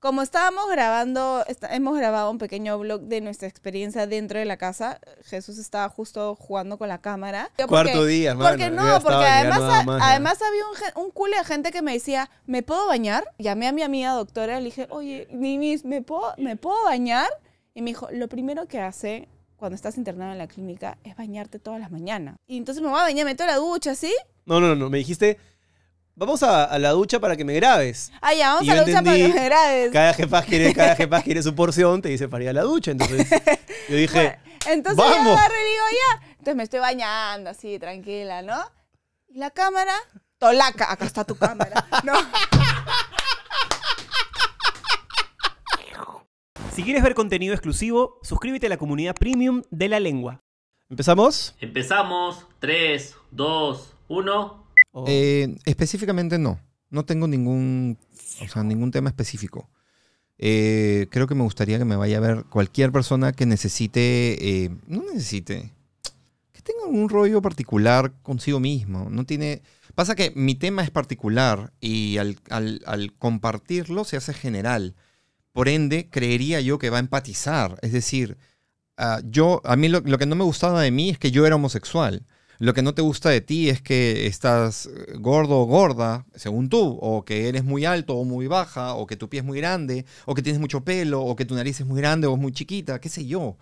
Como estábamos grabando, hemos grabado un pequeño vlog de nuestra experiencia dentro de la casa. Jesús estaba justo jugando con la cámara. Cuarto día, hermano. Porque no, porque además, había un, un culo de gente que me decía, ¿me puedo bañar? Llamé a mi amiga doctora y le dije, oye, ¿me puedo, ¿me puedo bañar? Y me dijo, lo primero que hace cuando estás internado en la clínica es bañarte todas las mañanas. Y entonces me voy a bañar, me meto la ducha, ¿sí? No, no, no, me dijiste, Vamos a, la ducha para que me grabes. Ah, ya, vamos a la ducha para que me grabes. Cada jefaz quiere, cada quiere su porción, te dice para ir a la ducha. Entonces yo dije. entonces ¡Vamos! a ya. Entonces me estoy bañando así, tranquila, ¿no? Y la cámara, tolaca, acá está tu cámara. No. Si quieres ver contenido exclusivo, suscríbete a la comunidad premium de la lengua. ¿Empezamos? Empezamos. 3, 2, 1. Eh, específicamente no. No tengo ningún, ningún tema específico. Eh, creo que me gustaría que me vaya a ver cualquier persona que necesite, eh, no necesite, que tenga un rollo particular consigo mismo. No tiene, pasa que mi tema es particular y al, compartirlo se hace general. Por ende, creería yo que va a empatizar. Es decir, ah, yo, a mí lo, que no me gustaba de mí es que yo era homosexual. Lo que no te gusta de ti es que estás gordo o gorda, según tú, o que eres muy alto o muy baja, o que tu pie es muy grande, o que tienes mucho pelo, o que tu nariz es muy grande o muy chiquita, qué sé yo.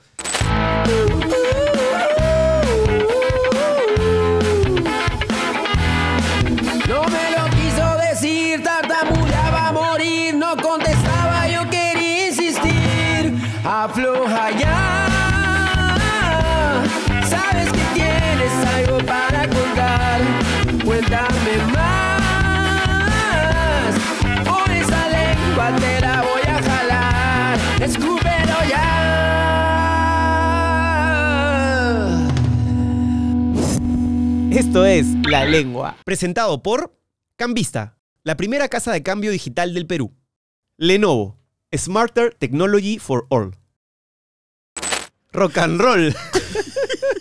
Esto es La Lengua, presentado por Cambista, la primera casa de cambio digital del Perú. Lenovo, Smarter Technology for All. Rock and Roll.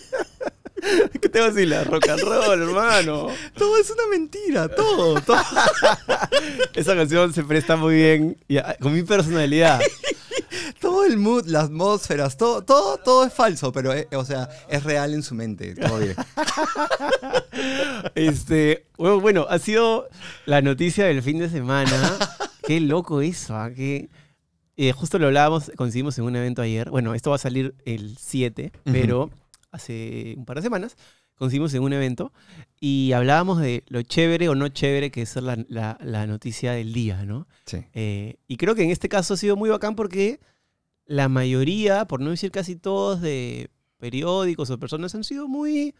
¿Qué te vacila? Rock and roll, hermano. Todo es una mentira, todo, todo. Esa canción se presta muy bien con mi personalidad todo el mood, las atmósferas, todo, todo, todo es falso, pero, eh, o sea, es real en su mente. este, bueno, ha sido la noticia del fin de semana. Qué loco eso, ¿ah? eh, justo lo hablábamos, coincidimos en un evento ayer. Bueno, esto va a salir el 7, pero hace un par de semanas coincidimos en un evento y hablábamos de lo chévere o no chévere que es la, la, noticia del día, ¿no? Sí. Eh, y creo que en este caso ha sido muy bacán porque la mayoría, por no decir casi todos, de periódicos o personas han sido muy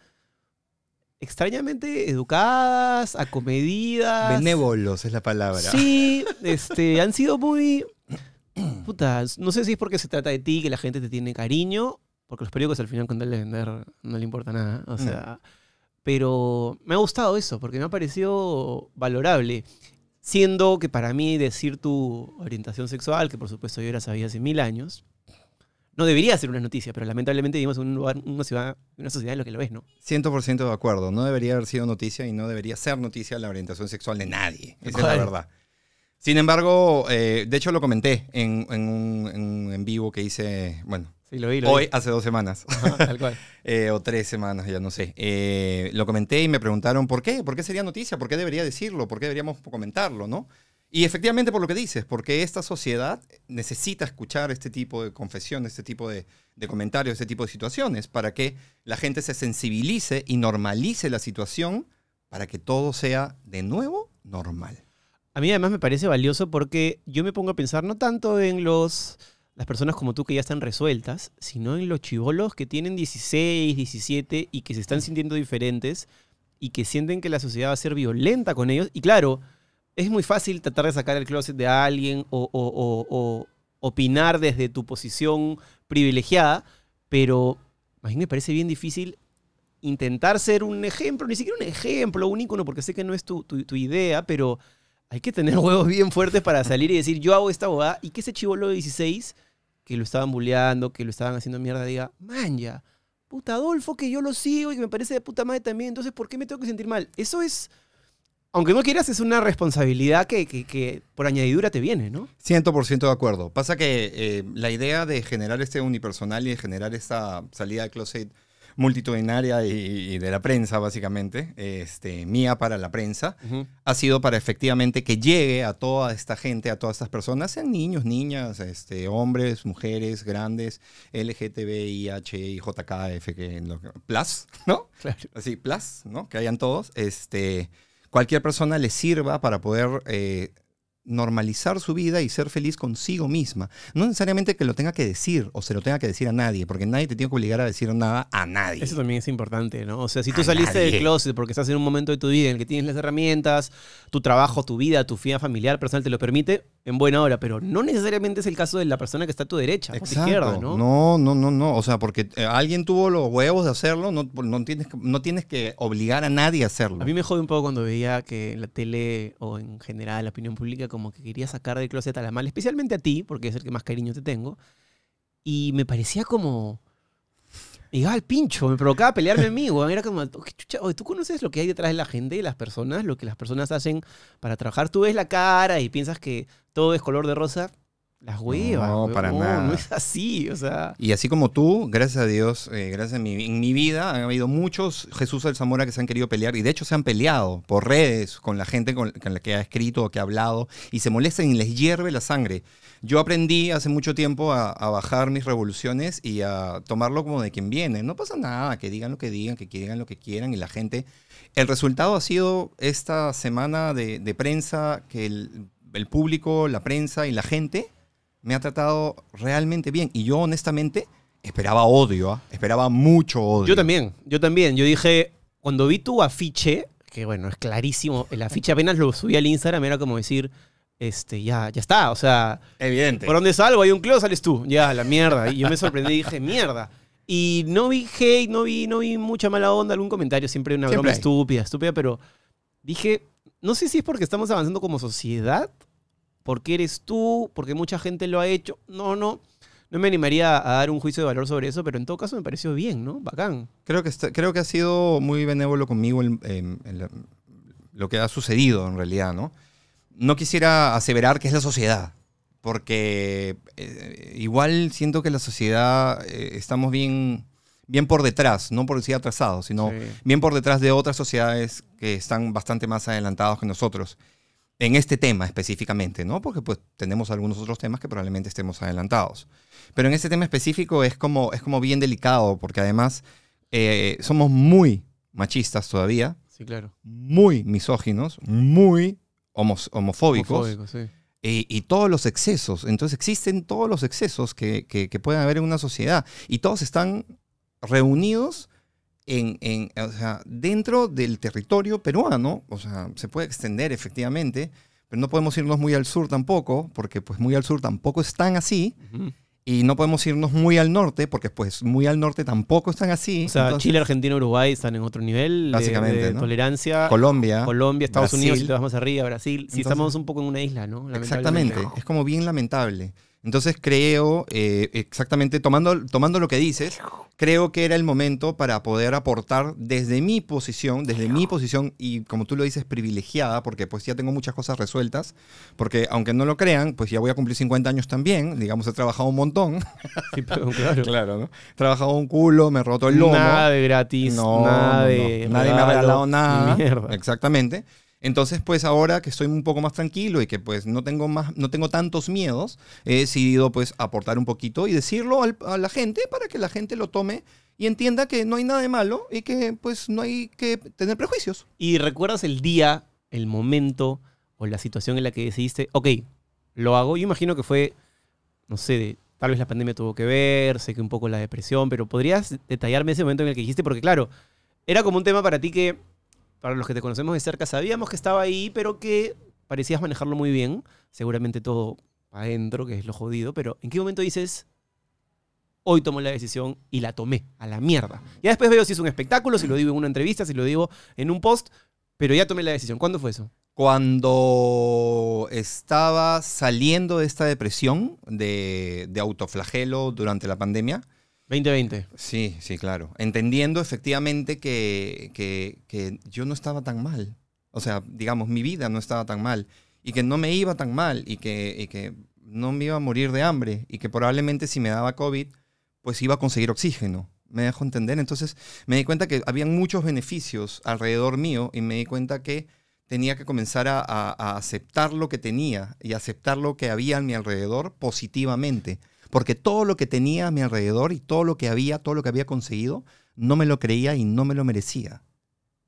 extrañamente educadas, acomedidas. Benévolos es la palabra. Sí, este, han sido muy... Puta, no sé si es porque se trata de ti, que la gente te tiene cariño, porque los periódicos al final con tal de vender no le importa nada. O mm. sea, pero me ha gustado eso, porque me ha parecido valorable. Siendo que para mí decir tu orientación sexual, que por supuesto yo era sabía hace mil años, no debería ser una noticia, pero lamentablemente vivimos en un lugar, una, ciudad, una sociedad en la que lo ves ¿no? 100% de acuerdo. No debería haber sido noticia y no debería ser noticia la orientación sexual de nadie. Esa es la verdad. Sin embargo, eh, de hecho lo comenté en, un en vivo que hice, bueno, Hoy, hace dos semanas. tal cual. Eh, o tres semanas, ya no sé. Eh, lo comenté y me preguntaron por qué, por qué sería noticia, por qué debería decirlo, por qué deberíamos comentarlo, ¿no? Y efectivamente por lo que dices, porque esta sociedad necesita escuchar este tipo de confesiones, este tipo de, de comentarios, este tipo de situaciones, para que la gente se sensibilice y normalice la situación, para que todo sea de nuevo normal. A mí además me parece valioso porque yo me pongo a pensar no tanto en los las personas como tú que ya están resueltas, sino en los chivolos que tienen 16, 17 y que se están sintiendo diferentes y que sienten que la sociedad va a ser violenta con ellos. Y claro, es muy fácil tratar de sacar el closet de alguien o, opinar desde tu posición privilegiada, pero a mí me parece bien difícil intentar ser un ejemplo, ni siquiera un ejemplo, un ícono, porque sé que no es tu, idea, pero hay que tener huevos bien fuertes para salir y decir, yo hago esta boda y que ese chivolo de 16 que lo estaban bulleando, que lo estaban haciendo mierda, diga, manja puta Adolfo, que yo lo sigo y que me parece de puta madre también, entonces, ¿por qué me tengo que sentir mal? Eso es, aunque no quieras, es una responsabilidad que, por añadidura te viene, ¿no? 100% de acuerdo. Pasa que eh, la idea de generar este unipersonal y de generar esta salida de closet multitudinaria y, de la prensa, básicamente, este, mía para la prensa, ha sido para efectivamente que llegue a toda esta gente, a todas estas personas, sean niños, niñas, este, hombres, mujeres, grandes, LGTBIH, JKF, que, plus, ¿no? Así, plus, ¿no? Que hayan todos. Este, cualquier persona les sirva para poder eh, normalizar su vida y ser feliz consigo misma. No necesariamente que lo tenga que decir o se lo tenga que decir a nadie, porque nadie te tiene que obligar a decir nada a nadie. Eso también es importante, ¿no? O sea, si tú saliste del closet porque estás en un momento de tu vida en el que tienes las herramientas, tu trabajo, tu vida, tu vida familiar, personal te lo permite, en buena hora, pero no necesariamente es el caso de la persona que está a tu derecha o a tu izquierda, ¿no? No, no, no, no. O sea, porque eh, alguien tuvo los huevos de hacerlo, no, no, tienes, no tienes que obligar a nadie a hacerlo. A mí me jode un poco cuando veía que en la tele o en general la opinión pública como que quería sacar del closet a la mala, especialmente a ti, porque es el que más cariño te tengo. Y me parecía como y al pincho, me provocaba pelearme a mí, Era como, oh, ¿Qué chucha? ¿tú conoces lo que hay detrás de la gente y las personas? Lo que las personas hacen para trabajar. Tú ves la cara y piensas que todo es color de rosa. Las huevas. No, para nada. No es así, o sea. Y así como tú, gracias a Dios, eh, gracias a mi, en mi vida, han habido muchos Jesús del Zamora que se han querido pelear y de hecho se han peleado por redes con la gente con, la que ha escrito, o que ha hablado y se molestan y les hierve la sangre yo aprendí hace mucho tiempo a, bajar mis revoluciones y a tomarlo como de quien viene. No pasa nada, que digan lo que digan, que digan lo que quieran y la gente... El resultado ha sido esta semana de, prensa que el, público, la prensa y la gente me ha tratado realmente bien. Y yo honestamente esperaba odio, ¿ah? esperaba mucho odio. Yo también, yo también. Yo dije, cuando vi tu afiche, que bueno, es clarísimo, el afiche apenas lo subí al Instagram, era como decir, este, ya, ya está, o sea... Evidente. ¿Por dónde salgo? Hay un club, sales tú. Ya, la mierda. Y yo me sorprendí y dije, mierda. Y no vi hate, no vi, no vi mucha mala onda, algún comentario, siempre una broma estúpida, estúpida, pero dije, no sé si es porque estamos avanzando como sociedad, porque eres tú, porque mucha gente lo ha hecho. No, no. No me animaría a dar un juicio de valor sobre eso, pero en todo caso me pareció bien, ¿no? Bacán. Creo que, creo que ha sido muy benévolo conmigo em, em, lo que ha sucedido en realidad, ¿no? no quisiera aseverar que es la sociedad, porque eh, igual siento que la sociedad eh, estamos bien, bien por detrás, no por decir atrasados, sino bien por detrás de otras sociedades que están bastante más adelantados que nosotros en este tema específicamente, ¿no? Porque pues tenemos algunos otros temas que probablemente estemos adelantados. Pero en este tema específico es como, es como bien delicado, porque además eh, somos muy machistas todavía. Sí, claro. Muy misóginos, muy homofóbicos. Y, todos los excesos. Entonces existen todos los excesos que, que, pueden haber en una sociedad. Y todos están reunidos en, en o sea, dentro del territorio peruano. O sea, se puede extender efectivamente, pero no podemos irnos muy al sur tampoco, porque pues muy al sur tampoco están así. Y no podemos irnos muy al norte, porque pues muy al norte tampoco están así. O sea, Chile, Argentina, Uruguay están en otro nivel básicamente, de, tolerancia. Colombia. Colombia, Estados Unidos, si te más arriba, Brasil. Si estamos un poco en una isla, ¿no? Exactamente. Es como bien lamentable. Entonces creo, eh, exactamente tomando, tomando lo que dices, creo que era el momento para poder aportar desde mi posición, desde mi posición, y como tú lo dices, privilegiada, porque pues ya tengo muchas cosas resueltas, porque aunque no lo crean, pues ya voy a cumplir 50 años también, digamos, he trabajado un montón. claro. ¿no? He trabajado un culo, me he roto el lomo. Nada de gratis, nada Nadie me ha regalado nada. Exactamente. Entonces, pues ahora que estoy un poco más tranquilo y que pues no tengo, más, no tengo tantos miedos, he decidido pues aportar un poquito y decirlo a la gente para que la gente lo tome y entienda que no hay nada de malo y que pues no hay que tener prejuicios. ¿Y recuerdas el día, el momento o la situación en la que decidiste, ok, lo hago? Yo imagino que fue, no sé, tal vez la pandemia tuvo que ver, sé que un poco la depresión, pero ¿podrías detallarme ese momento en el que dijiste? Porque claro, era como un tema para ti que para los que te conocemos de cerca, sabíamos que estaba ahí, pero que parecías manejarlo muy bien. Seguramente todo adentro, que es lo jodido, pero ¿en qué momento dices, hoy tomo la decisión y la tomé, a la mierda? Ya después veo si es un espectáculo, si lo digo en una entrevista, si lo digo en un post, pero ya tomé la decisión. ¿Cuándo fue eso? Cuando estaba saliendo de esta depresión de, de autoflagelo durante la pandemia, 2020. Sí, sí, claro. Entendiendo efectivamente que, que, que, yo no estaba tan mal. O sea, digamos, mi vida no estaba tan mal. Y que no me iba tan mal. Y que, que no me iba a morir de hambre. Y que probablemente si me daba COVID, pues iba a conseguir oxígeno. Me dejó entender. Entonces me di cuenta que habían muchos beneficios alrededor mío. Y me di cuenta que tenía que comenzar a, a aceptar lo que tenía. Y aceptar lo que había a mi alrededor positivamente porque todo lo que tenía a mi alrededor y todo lo que había, todo lo que había conseguido, no me lo creía y no me lo merecía.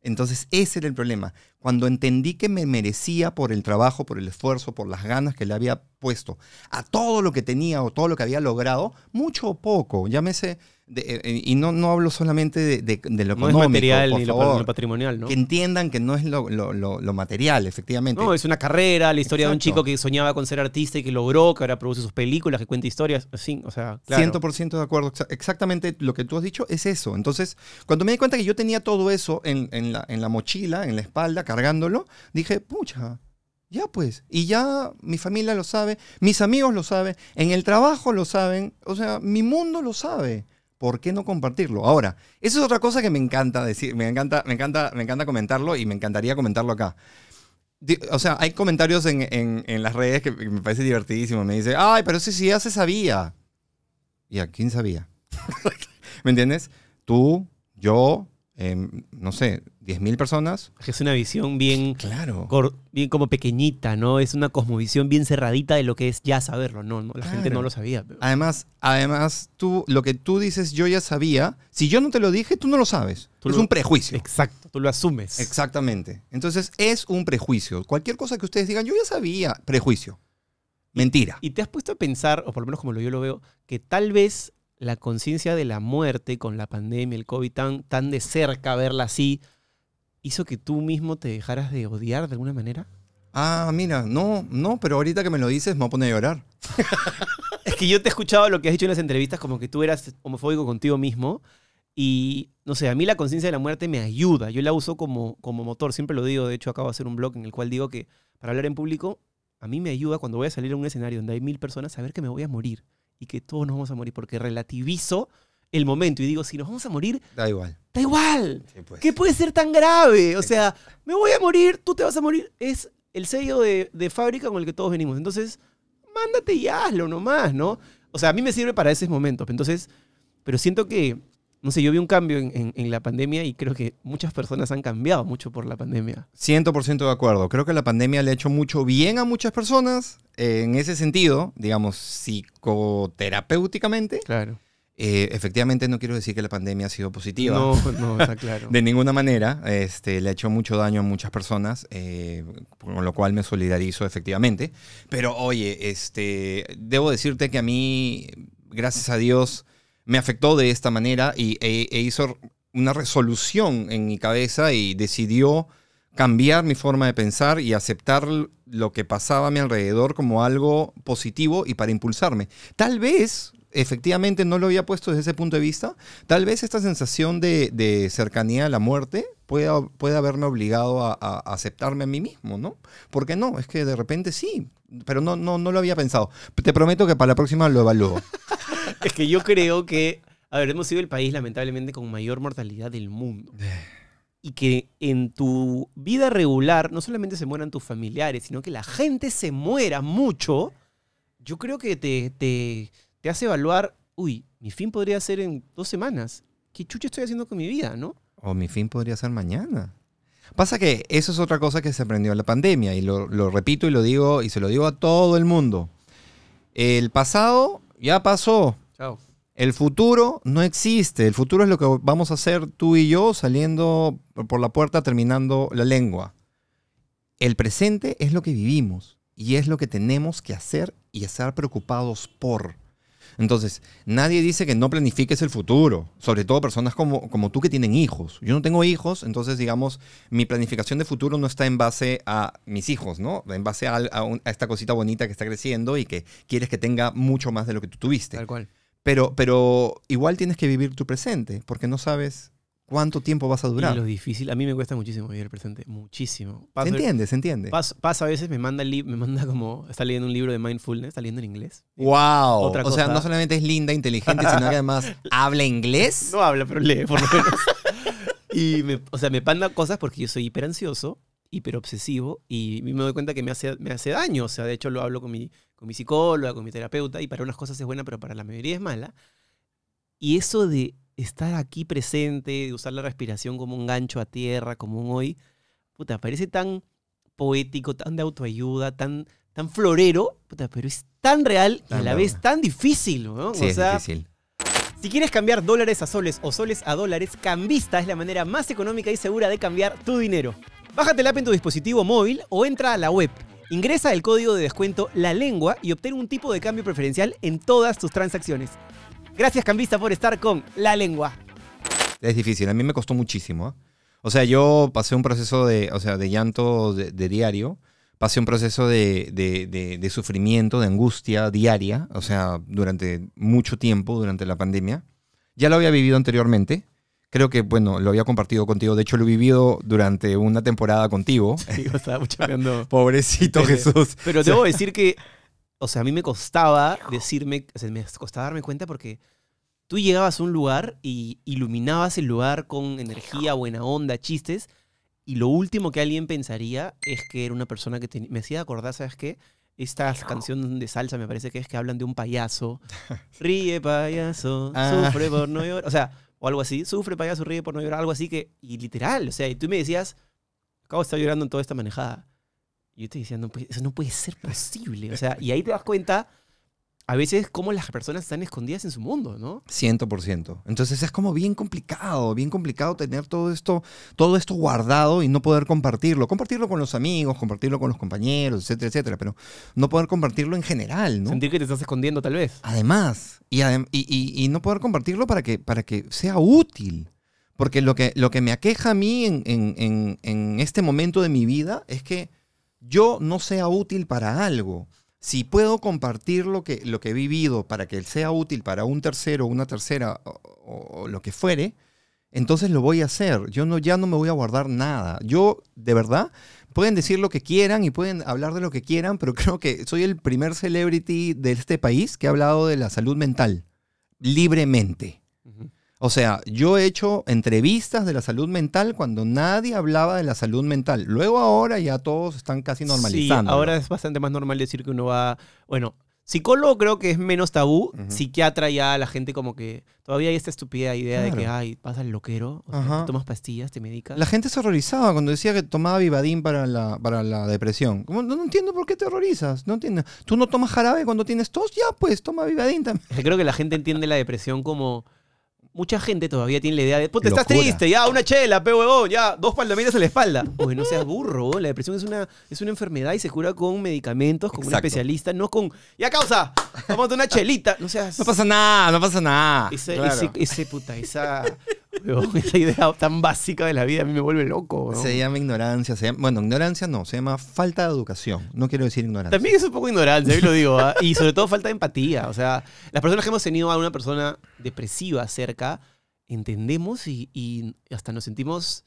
Entonces ese era el problema. Cuando entendí que me merecía por el trabajo, por el esfuerzo, por las ganas que le había puesto a todo lo que tenía o todo lo que había logrado, mucho o poco, llámese eh, eh, y no, no hablo solamente de, lo económico. No material ni lo, patrimonial, Que entiendan que no es lo, material, efectivamente. No, es una carrera, la historia de un chico que soñaba con ser artista y que logró, que ahora produce sus películas, que cuenta historias, sí o sea, claro. 100% de acuerdo. Exactamente lo que tú has dicho es eso. Entonces, cuando me di cuenta que yo tenía todo eso en, la, en la mochila, en la espalda, cargándolo, dije, pucha, ya pues, y ya mi familia lo sabe, mis amigos lo saben, en el trabajo lo saben, o sea, mi mundo lo sabe. ¿por qué no compartirlo? Ahora, eso es otra cosa que me encanta decir, me encanta, me encanta, me encanta comentarlo y me encantaría comentarlo acá. O sea, hay comentarios en, en, las redes que me parece divertidísimo. Me dice, ay, pero sí, sí ya se sabía. ¿Y a quién sabía? ¿Me entiendes? Tú, yo, em, no sé, 10.000 personas. Es una visión bien, claro. bien como pequeñita, ¿no? Es una cosmovisión bien cerradita de lo que es ya saberlo, ¿no? la gente no lo sabía. Además, además tú, lo que tú dices yo ya sabía, si yo no te lo dije, tú no lo sabes. es un prejuicio. Exacto, tú lo asumes. Exactamente. Entonces es un prejuicio. Cualquier cosa que ustedes digan, yo ya sabía, prejuicio. Mentira. Y te has puesto a pensar, o por lo menos como yo lo veo, que tal vez la conciencia de la muerte con la pandemia, el COVID tan, tan de cerca, verla así, hizo que tú mismo te dejaras de odiar de alguna manera? Ah, mira, no, no, pero ahorita que me lo dices me voy a poner a llorar. es que yo te he escuchado lo que has dicho en las entrevistas, como que tú eras homofóbico contigo mismo. Y no sé, a mí la conciencia de la muerte me ayuda. Yo la uso como, como motor, siempre lo digo. De hecho, acabo de hacer un blog en el cual digo que para hablar en público, a mí me ayuda cuando voy a salir a un escenario donde hay mil personas, saber que me voy a morir y que todos nos vamos a morir, porque relativizo el momento y digo, si nos vamos a morir, da igual. Da igual. Pues. ¿Qué puede ser tan grave? O sea, me voy a morir, tú te vas a morir. Es el sello de, fábrica con el que todos venimos. Entonces, mándate y hazlo nomás, ¿no? O sea, a mí me sirve para esos momentos. Entonces, pero siento que, no sé, yo vi un cambio en, en la pandemia y creo que muchas personas han cambiado mucho por la pandemia. 100% de acuerdo. Creo que la pandemia le ha hecho mucho bien a muchas personas eh, en ese sentido, digamos, psicoterapéuticamente. Claro eh, efectivamente no quiero decir que la pandemia ha sido positiva. No, no, está claro. de ninguna manera, este, le ha hecho mucho daño a muchas personas, eh, con lo cual me solidarizo efectivamente. Pero oye, este, debo decirte que a mí, gracias a Dios, me afectó de esta manera y, e, e hizo una resolución en mi cabeza y decidió cambiar mi forma de pensar y aceptar lo que pasaba a mi alrededor como algo positivo y para impulsarme. Tal vez efectivamente no lo había puesto desde ese punto de vista. Tal vez esta sensación de, cercanía a la muerte pueda, haberme obligado a, aceptarme a mí mismo, ¿no? Porque no, es que de repente sí, pero no, no, no lo había pensado. Te prometo que para la próxima lo evalúo. es que yo creo que, a ver, hemos sido el país lamentablemente con mayor mortalidad del mundo. Y que en tu vida regular no solamente se mueran tus familiares, sino que la gente se muera mucho. Yo creo que te te hace evaluar, uy, mi fin podría ser en dos semanas. ¿Qué chucho estoy haciendo con mi vida, no? O mi fin podría ser mañana. Pasa que eso es otra cosa que se aprendió en la pandemia, y lo, repito y lo digo, y se lo digo a todo el mundo. El pasado ya pasó. El futuro no existe. El futuro es lo que vamos a hacer tú y yo saliendo por la puerta terminando la lengua. El presente es lo que vivimos y es lo que tenemos que hacer y estar preocupados por. Entonces, nadie dice que no planifiques el futuro, sobre todo personas como, como tú que tienen hijos. Yo no tengo hijos, entonces, digamos, mi planificación de futuro no está en base a mis hijos, ¿no? En base a, esta cosita bonita que está creciendo y que quieres que tenga mucho más de lo que tú tuviste. Tal cual. Pero, pero igual tienes que vivir tu presente, porque no sabes ¿Cuánto tiempo vas a durar? difícil, a mí me cuesta muchísimo vivir el presente, muchísimo. se entiende, se entiende. Pasa a veces me manda, me manda como, está leyendo un libro de mindfulness, está leyendo en inglés. ¡Wow! Otra cosa. O sea, no solamente es linda, inteligente, sino que además habla inglés. No habla, pero lee, por lo y, me, o sea, me manda cosas porque yo soy hiper ansioso, hiper obsesivo, y me doy cuenta que me hace, me hace daño. O sea, de hecho lo hablo con mi, con mi psicóloga, con mi terapeuta, y para unas cosas es buena, pero para la mayoría es mala. Y eso de estar aquí presente, de usar la respiración como un gancho a tierra, como un hoy, puta, parece tan poético, tan de autoayuda, tan, tan florero, puta, pero es tan real y a la vez tan difícil, ¿no? es difícil. Si quieres cambiar dólares a soles o soles a dólares, Cambista es la manera más económica y segura de cambiar tu dinero. Bájate la app en tu dispositivo móvil o entra a la web. Ingresa el código de descuento La Lengua y obtén un tipo de cambio preferencial en todas tus transacciones. Gracias, cambista, por estar con La Lengua. Es difícil, a mí me costó muchísimo. ¿eh? O sea, yo pasé un proceso de, o sea, de llanto de, diario, pasé un proceso de, de, sufrimiento, de angustia diaria, o sea, durante mucho tiempo, durante la pandemia. Ya lo había vivido anteriormente. Creo que, bueno, lo había compartido contigo. De hecho, lo he vivido durante una temporada contigo. Pobrecito Jesús. Pero debo decir que o sea, a mí me costaba decirme, o me costaba darme cuenta porque tú llegabas a un lugar y iluminabas el lugar con energía, buena onda, chistes, y lo último que alguien pensaría es que era una persona que me hacía acordar, ¿sabes qué? Esta canción de salsa me parece que es que hablan de un payaso. Ríe payaso, ah. sufre por no llorar. O sea, o algo así. Sufre payaso, ríe por no llorar. Algo así que, y literal, o sea, y tú me decías, acabo de llorando en toda esta manejada. Y yo te decía, eso no puede ser posible. O sea, y ahí te das cuenta a veces cómo las personas están escondidas en su mundo, ¿no? 100%. Entonces es como bien complicado, bien complicado tener todo esto, todo esto guardado y no poder compartirlo. Compartirlo con los amigos, compartirlo con los compañeros, etcétera, etcétera, pero no poder compartirlo en general, ¿no? Sentir que te estás escondiendo tal vez. Además, y, y, no poder compartirlo para que, para que sea útil. Porque lo que, lo que me aqueja a mí en este momento de mi vida es que yo no sea útil para algo, si puedo compartir lo que, lo que he vivido para que sea útil para un tercero, una tercera o, lo que fuere, entonces lo voy a hacer. Yo no, ya no me voy a guardar nada. Yo, de verdad, pueden decir lo que quieran y pueden hablar de lo que quieran, pero creo que soy el primer celebrity de este país que ha hablado de la salud mental libremente. O sea, yo he hecho entrevistas de la salud mental cuando nadie hablaba de la salud mental. Luego ahora ya todos están casi normalizando. Sí, ahora es bastante más normal decir que uno va, bueno, psicólogo creo que es menos tabú, psiquiatra ya la gente como que todavía hay esta estúpida idea de que, ay, pasa el loquero, tomas pastillas, te medicas. La gente se horrorizaba cuando decía que tomaba Vivadín para la, para la depresión. Como, no, entiendo por qué te horrorizas, no entiendo. Tú no tomas jarabe cuando tienes tos, ya pues, toma Vivadín también. Creo que la gente entiende la depresión como mucha gente todavía tiene la idea de, puta, estás triste, ya, una chela, pe ya, dos palomitas en la espalda. Uy, no seas burro, la depresión es una, es una enfermedad y se cura con medicamentos, con un especialista, no con, ya causa, vamos de una chelita, no seas... No pasa nada, no pasa nada. ese, puta, esa, esa idea tan básica de la vida a mí me vuelve loco. Se llama ignorancia. Se bueno, ignorancia no, se llama falta de educación. No quiero decir ignorancia. También es un poco ignorancia, yo lo digo. ¿ah? Y sobre todo falta de empatía. O sea, las personas que hemos tenido a una persona depresiva cerca, entendemos y, y hasta nos sentimos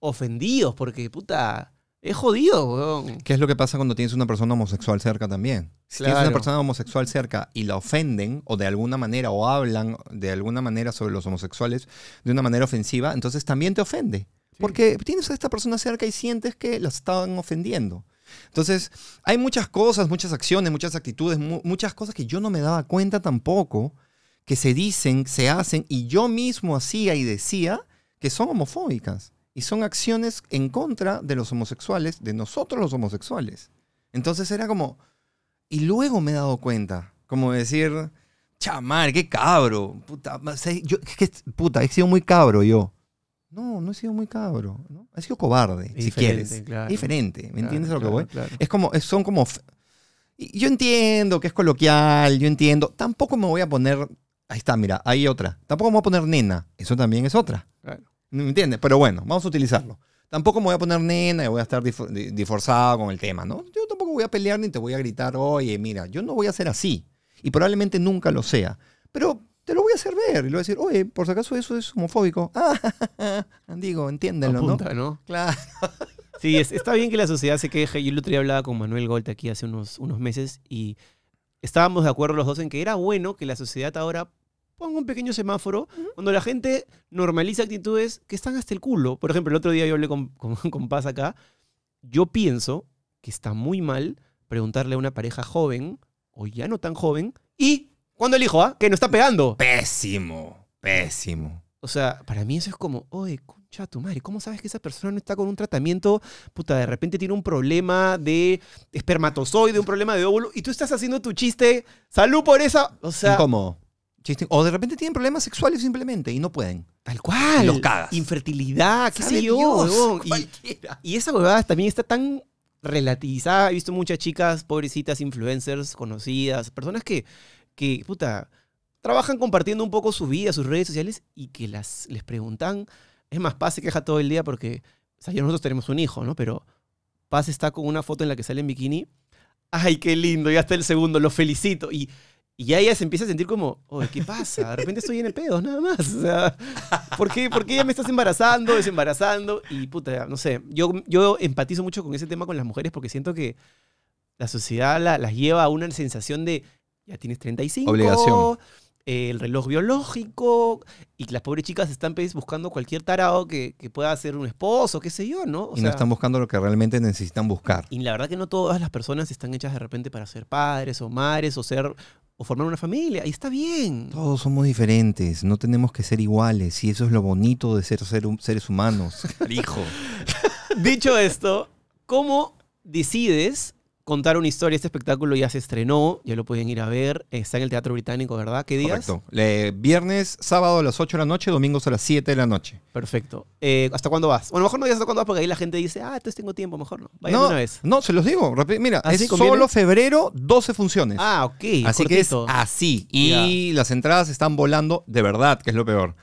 ofendidos porque, puta, es jodido, ¿Qué es lo que pasa cuando tienes una persona homosexual cerca también? Si tienes una persona homosexual cerca y la ofenden, o de alguna manera, o hablan de alguna manera sobre los homosexuales de una manera ofensiva, entonces también te ofende. Porque tienes a esta persona cerca y sientes que la estaban ofendiendo. Entonces, hay muchas cosas, muchas acciones, muchas actitudes, muchas cosas que yo no me daba cuenta tampoco, que se dicen, se hacen, y yo mismo hacía y decía que son homofóbicas. Y son acciones en contra de los homosexuales, de nosotros los homosexuales. Entonces era como... Y luego me he dado cuenta, como decir, chamar, qué cabro. Puta, yo, que, puta, he sido muy cabro yo. No, no he sido muy cabro. ¿no? He sido cobarde, si quieres. Diferente, ¿me entiendes lo que voy? Es como, son como... yo entiendo que es coloquial, yo entiendo. Tampoco me voy a poner... Ahí está, mira, hay otra. Tampoco me voy a poner nena. Eso también es otra. Claro. ¿Me entiendes? Pero bueno, vamos a utilizarlo. Tampoco me voy a poner nena y voy a estar disforzado con el tema, ¿no? Yo tampoco voy a pelear ni te voy a gritar, oye, mira, yo no voy a ser así. Y probablemente nunca lo sea. Pero te lo voy a hacer ver y lo voy a decir, oye, por si acaso eso es homofóbico. Ah, digo, entiéndelo, ¿no? Claro. Sí, está bien que la sociedad se queje. Yo lo otro día hablaba con Manuel Golte aquí hace unos, unos meses y estábamos de acuerdo los dos en que era bueno que la sociedad ahora pongo un pequeño semáforo cuando la gente normaliza actitudes que están hasta el culo. Por ejemplo, el otro día yo hablé con, con, compás Paz acá. Yo pienso que está muy mal preguntarle a una pareja joven o ya no tan joven y cuando el hijo? Ah? Que no está pegando. Pésimo, pésimo. O sea, para mí eso es como, oye, concha tu madre, ¿cómo sabes que esa persona no está con un tratamiento? Puta, de repente tiene un problema de espermatozoide, un problema de óvulo, y tú estás haciendo tu chiste, salud por esa. O sea. ¿Cómo? O de repente tienen problemas sexuales simplemente y no pueden. Tal cual. Infertilidad, qué sé yo. y, y, esa huevada también está tan relativizada. He visto muchas chicas, pobrecitas, influencers, conocidas, personas que, que puta, trabajan compartiendo un poco su vida, sus redes sociales y que las, les preguntan. Es más, Paz se queja todo el día porque, o sea, yo nosotros tenemos un hijo, ¿no? Pero Paz está con una foto en la que sale en bikini. Ay, qué lindo, ya está el segundo, lo felicito. Y y ya ella se empieza a sentir como, ¿qué pasa? De repente estoy en el pedo, nada más. O sea, ¿por qué, ya me estás embarazando, desembarazando? Y puta, no sé. Yo, yo empatizo mucho con ese tema con las mujeres porque siento que la sociedad las lleva a una sensación de, ya tienes 35. Obligación. Eh, el reloj biológico. Y las pobres chicas están pues, buscando cualquier tarado que, pueda ser un esposo, qué sé yo, ¿no? y no están buscando lo que realmente necesitan buscar. Y la verdad que no todas las personas están hechas de repente para ser padres o madres o ser o formar una familia, Ahí está bien. Todos somos diferentes, no tenemos que ser iguales, y eso es lo bonito de ser, ser seres humanos, hijo. Dicho esto, ¿cómo decides contar una historia. Este espectáculo ya se estrenó, ya lo pueden ir a ver. Está en el Teatro Británico, ¿verdad? ¿Qué días? Correcto. viernes, sábado a las 8 de la noche, domingos a las 7 de la noche. Perfecto. Eh, ¿Hasta cuándo vas? Bueno, mejor no digas hasta cuándo vas porque ahí la gente dice, ah, entonces tengo tiempo, mejor no. Vayan no, una vez. No, se los digo. Mira, ¿Ah, es solo febrero, 12 funciones. Ah, ok. Así que es así. Y las entradas están volando de verdad, que es lo peor.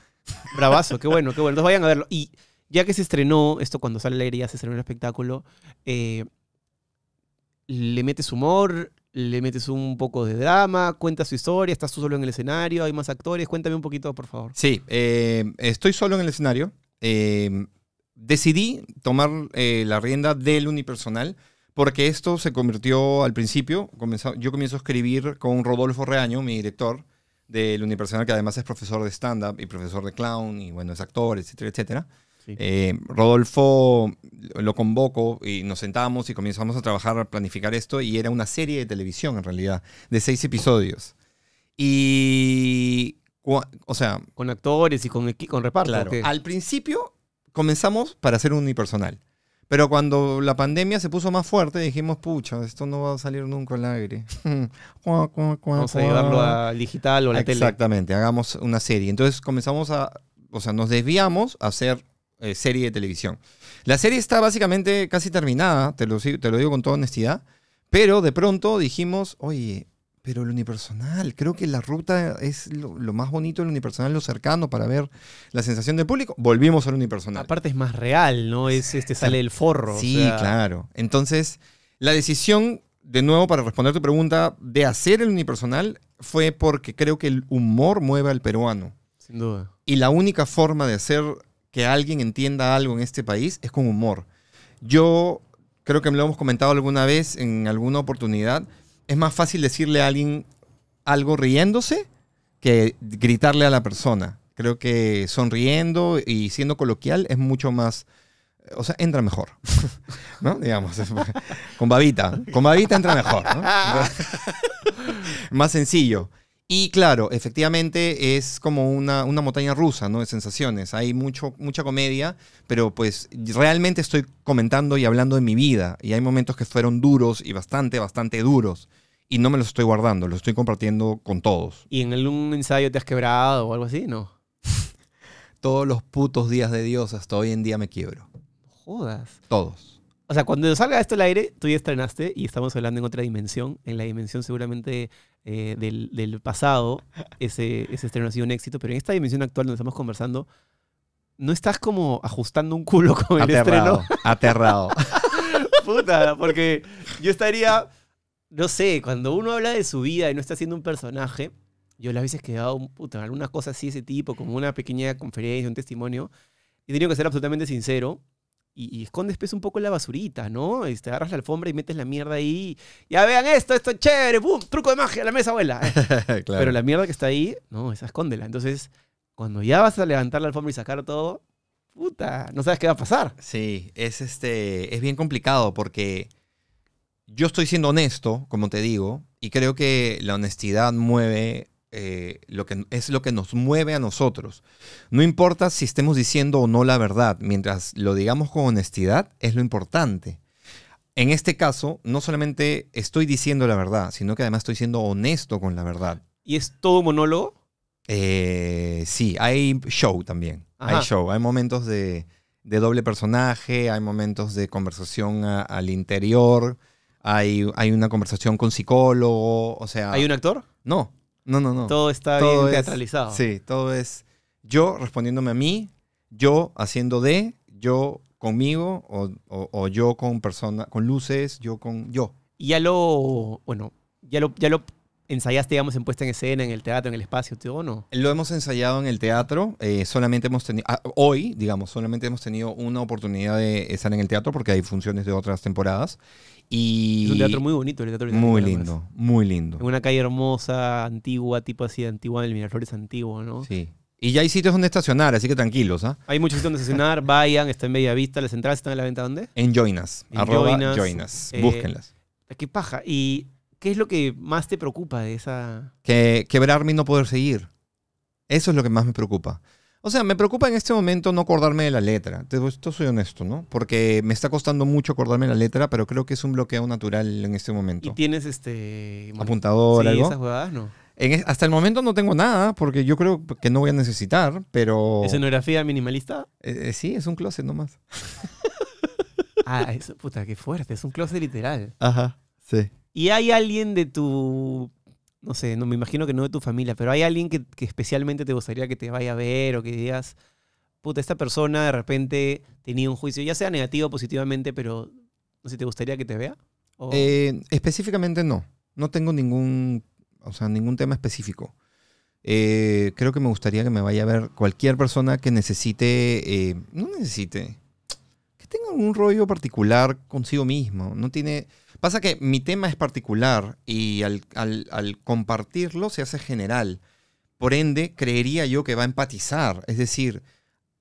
Bravazo, qué bueno, qué bueno. Entonces vayan a verlo. Y ya que se estrenó, esto cuando sale la ya se estrenó el espectáculo, eh, le metes humor, le metes un poco de drama, cuenta su historia, estás tú solo en el escenario, hay más actores, cuéntame un poquito, por favor. Sí, eh, estoy solo en el escenario. Eh, decidí tomar eh, la rienda del unipersonal porque esto se convirtió al principio, yo comienzo a escribir con Rodolfo Reaño, mi director del unipersonal, que además es profesor de stand-up y profesor de clown, y bueno, es actor, etcétera, etcétera. Eh, Rodolfo lo convoco y nos sentamos y comenzamos a trabajar, a planificar esto y era una serie de televisión en realidad, de seis episodios. Y, o sea... Con actores y con, con reparto. al principio comenzamos para hacer unipersonal. Pero cuando la pandemia se puso más fuerte, dijimos, pucha, esto no va a salir nunca al aire. Vamos a llevarlo a digital o a la tele. Exactamente, hagamos una serie. Entonces comenzamos a, o sea, nos desviamos a hacer eh, serie de televisión. La serie está básicamente casi terminada, te lo, digo con toda honestidad, pero de pronto dijimos, oye, pero el unipersonal, creo que la ruta es lo, más bonito el unipersonal, lo cercano para ver la sensación del público. Volvimos al unipersonal. Aparte es más real, ¿no? Es este sale el forro. Sí, claro. Entonces, la decisión, de nuevo, para responder tu pregunta, de hacer el unipersonal fue porque creo que el humor mueve al peruano. Sin duda. Y la única forma de hacer que alguien entienda algo en este país es con humor. Yo creo que me lo hemos comentado alguna vez en alguna oportunidad. Es más fácil decirle a alguien algo riéndose que gritarle a la persona. Creo que sonriendo y siendo coloquial es mucho más, o sea, entra mejor, ¿no? Digamos, con babita, con babita entra mejor, más sencillo. Y claro, efectivamente es como una, montaña rusa, ¿no? De sensaciones. Hay mucho, mucha comedia, pero pues realmente estoy comentando y hablando de mi vida. Y hay momentos que fueron duros y bastante, bastante duros. Y no me los estoy guardando, los estoy compartiendo con todos. ¿Y en un ensayo te has quebrado o algo así? No. Todos los putos días de Dios hasta hoy en día me quiebro. Jodas. Todos. O sea, cuando salga esto al aire, tú ya estrenaste y estamos hablando en otra dimensión, en la dimensión seguramente eh, del, del, pasado, ese, ese estreno ha sido un éxito, pero en esta dimensión actual donde estamos conversando, no estás como ajustando un culo con el estreno. Aterrado. Puta, porque yo estaría, no sé, cuando uno habla de su vida y no está haciendo un personaje, yo las veces quedado un puta, alguna cosa así ese tipo, como una pequeña conferencia, un testimonio, y tenía que ser absolutamente sincero y, escondes pues un poco la basurita, ¿no? Y te este, agarras la alfombra y metes la mierda ahí. Ya vean esto, esto es chévere, ¡pum! Truco de magia, la mesa abuela. Pero la mierda que está ahí, no, esa escóndela. Entonces, cuando ya vas a levantar la alfombra y sacar todo, puta, no sabes qué va a pasar. Sí, es este, es bien complicado porque yo estoy siendo honesto, como te digo, y creo que la honestidad mueve eh, lo que es lo que nos mueve a nosotros. No importa si estemos diciendo o no la verdad, mientras lo digamos con honestidad, es lo importante. En este caso, no solamente estoy diciendo la verdad, sino que además estoy siendo honesto con la verdad. ¿Y es todo monólogo? Eh, sí, hay show también. Hay show, hay momentos de, doble personaje, hay momentos de conversación al interior, hay, hay una conversación con psicólogo, o sea... ¿Hay un actor? No, no, no, no. Todo está todo bien teatralizado. Sí, todo es yo respondiéndome a mí, yo haciendo de, yo conmigo o, o, yo con persona, con luces, yo con yo. Y ya lo, bueno, ya lo, ya lo ensayaste, digamos, en puesta en escena, en el teatro, en el espacio, ¿o no? Lo hemos ensayado en el teatro, eh, solamente hemos tenido, ah, hoy, digamos, solamente hemos tenido una oportunidad de estar en el teatro porque hay funciones de otras temporadas es un teatro muy bonito, el teatro Muy lindo, muy lindo. En una calle hermosa, antigua, tipo así de antigua, el Miraflores antiguo, ¿no? Sí. Y ya hay sitios donde estacionar, así que tranquilos, ¿ah? Hay muchos sitios donde estacionar, vayan, está en media Vista, las entradas están en la venta ¿dónde? En Joinas, Joinas, Joinas. Eh, búsquenlas. Ah, qué paja. ¿Y qué es lo que más te preocupa de esa...? Que quebrarme y no poder seguir. Eso es lo que más me preocupa. O sea, me preocupa en este momento no acordarme de la letra. esto soy honesto, ¿no? Porque me está costando mucho acordarme de la letra, pero creo que es un bloqueo natural en este momento. ¿Y tienes este apuntador sí, algo? esas jugadas no. hasta el momento no tengo nada, porque yo creo que no voy a necesitar, pero... ¿Escenografía minimalista? Eh, eh, sí, es un closet nomás. ah, eso, puta, qué fuerte. Es un closet literal. Ajá, sí. ¿Y hay alguien de tu no sé, no, me imagino que no de tu familia, pero hay alguien que, especialmente te gustaría que te vaya a ver o que digas, puta, esta persona de repente tenía un juicio, ya sea negativo o positivamente, pero no sé, ¿te gustaría que te vea? Eh, específicamente no. No tengo ningún, o sea, ningún tema específico. Eh, creo que me gustaría que me vaya a ver cualquier persona que necesite, eh, no necesite, que tenga un rollo particular consigo mismo. No tiene, Pasa que mi tema es particular y al, compartirlo se hace general. Por ende, creería yo que va a empatizar. Es decir,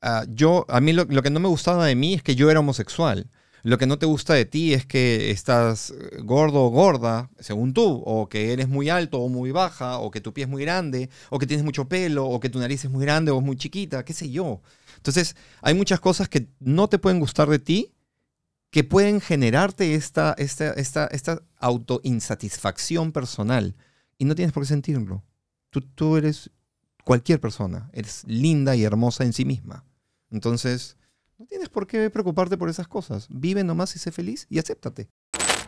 ah, yo, a mí lo, lo, que no me gustaba de mí es que yo era homosexual. Lo que no te gusta de ti es que estás gordo o gorda, según tú, o que eres muy alto o muy baja, o que tu pie es muy grande, o que tienes mucho pelo, o que tu nariz es muy grande o es muy chiquita, qué sé yo. Entonces, hay muchas cosas que no te pueden gustar de ti, que pueden generarte esta, esta, esta, esta autoinsatisfacción personal. Y no tienes por qué sentirlo. Tú, tú eres cualquier persona. Eres linda y hermosa en sí misma. Entonces, no tienes por qué preocuparte por esas cosas. Vive nomás y sé feliz y acéptate.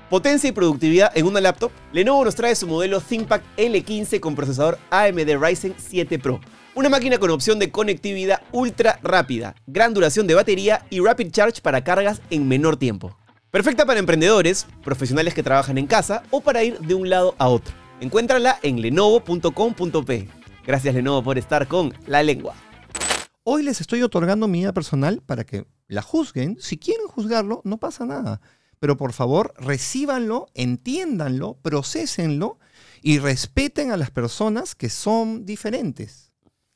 Potencia y productividad en una laptop. Lenovo nos trae su modelo ThinkPad L15 con procesador AMD Ryzen 7 Pro una máquina con opción de conectividad ultra rápida, gran duración de batería y rapid charge para cargas en menor tiempo. Perfecta para emprendedores, profesionales que trabajan en casa o para ir de un lado a otro. Encuéntrala en lenovo.com.p. Gracias Lenovo por estar con la lengua. Hoy les estoy otorgando mi vida personal para que la juzguen. Si quieren juzgarlo, no pasa nada. Pero por favor, recíbanlo, entiéndanlo, procesenlo y respeten a las personas que son diferentes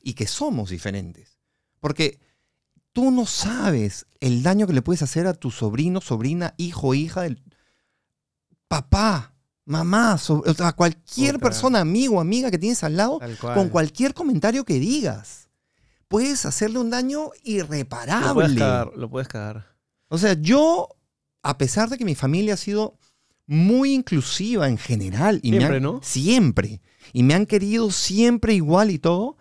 y que somos diferentes. Porque tú no sabes el daño que le puedes hacer a tu sobrino, sobrina, hijo, hija, el papá, mamá, a cualquier persona, amigo, amiga que tienes al lado, con cualquier comentario que digas. Puedes hacerle un daño irreparable. Lo puedes cagar, O sea, yo, a pesar de que mi familia ha sido muy inclusiva en general. siempre, ¿no? Siempre. Y me han querido siempre igual y todo.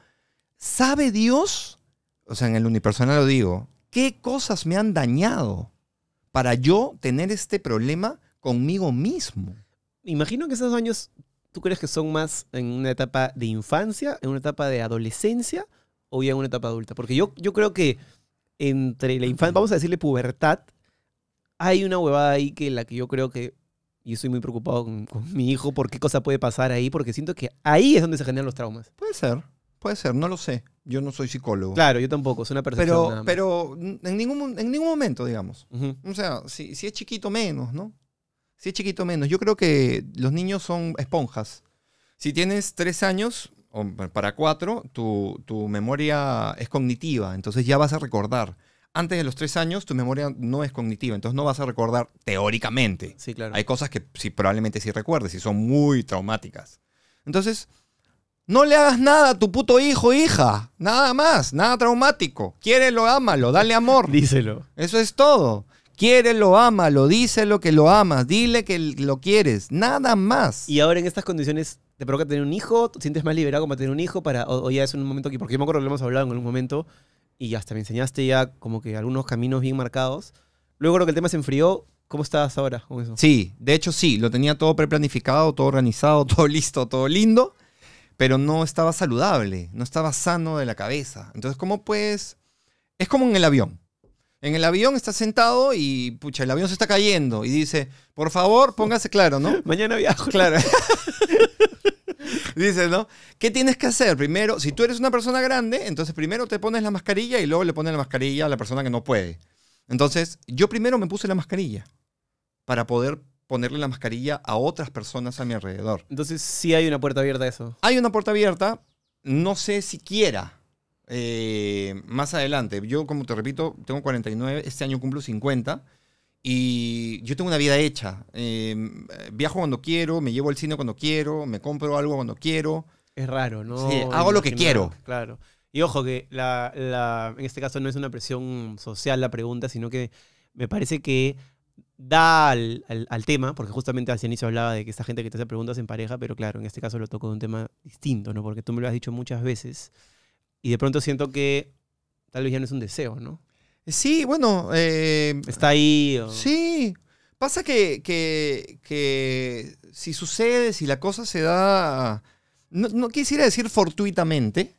¿Sabe Dios? O sea, en el unipersonal lo digo. ¿Qué cosas me han dañado para yo tener este problema conmigo mismo? Imagino que esos años, ¿tú crees que son más en una etapa de infancia, en una etapa de adolescencia o ya en una etapa adulta? Porque yo, yo creo que entre la infancia, vamos a decirle pubertad, hay una huevada ahí que la que yo creo que, yo estoy muy preocupado con, con, mi hijo, por qué cosa puede pasar ahí, porque siento que ahí es donde se generan los traumas. Puede ser. Puede ser, no lo sé. Yo no soy psicólogo. Claro, yo tampoco, es una percepción. Pero, pero en, ningún, en ningún momento, digamos. O sea, si, es chiquito, menos, ¿no? Si es chiquito, menos. Yo creo que los niños son esponjas. Si tienes tres años, para cuatro, tu, memoria es cognitiva, entonces ya vas a recordar antes de los tres años tu memoria no es cognitiva, entonces no vas a recordar teóricamente. Sí, claro. Hay cosas que probablemente sí recuerdes y son muy traumáticas. Entonces, no le hagas nada a tu puto hijo, hija. Nada más, nada traumático. Quiérelo, ámalo, dale amor. Díselo. Eso es todo. Quiérelo, ámalo, díselo que lo amas, dile que lo quieres, nada más. Y ahora en estas condiciones, ¿te provoca tener un hijo? ¿Te sientes más liberado como tener un hijo? Para, o, ya es un momento que, porque yo me acuerdo que lo hemos hablado en algún momento y hasta me enseñaste ya como que algunos caminos bien marcados. Luego creo que el tema se enfrió, ¿Cómo estás ahora con eso? Sí, de hecho sí, lo tenía todo preplanificado, todo organizado, todo listo, todo lindo pero no estaba saludable, no estaba sano de la cabeza. Entonces, ¿cómo pues, Es como en el avión. En el avión estás sentado y, pucha, el avión se está cayendo y dice, por favor, póngase claro, ¿no? Mañana viajo. Claro. Dices, ¿no? ¿Qué tienes que hacer? Primero, si tú eres una persona grande, entonces primero te pones la mascarilla y luego le pones la mascarilla a la persona que no puede. Entonces, yo primero me puse la mascarilla para poder ponerle la mascarilla a otras personas a mi alrededor. Entonces sí hay una puerta abierta a eso. Hay una puerta abierta, no sé siquiera eh, más adelante. Yo, como te repito, tengo 49, este año cumplo 50 y yo tengo una vida hecha. Em, viajo cuando quiero, me llevo al cine cuando quiero, me compro algo cuando quiero. Es raro, ¿no? Sí, hago lo que quiero. Claro. Y ojo que la, la, en este caso no es una presión social la pregunta, sino que me parece que da al, tema, porque justamente hace inicio hablaba de que esta gente que te hace preguntas en pareja, pero claro, en este caso lo toco de un tema distinto, ¿no? Porque tú me lo has dicho muchas veces y de pronto siento que tal vez ya no es un deseo, ¿no? Sí, bueno. Eh, Está ahí. Sí. Pasa que, si sucede, si la cosa se da. No, quisiera decir fortuitamente,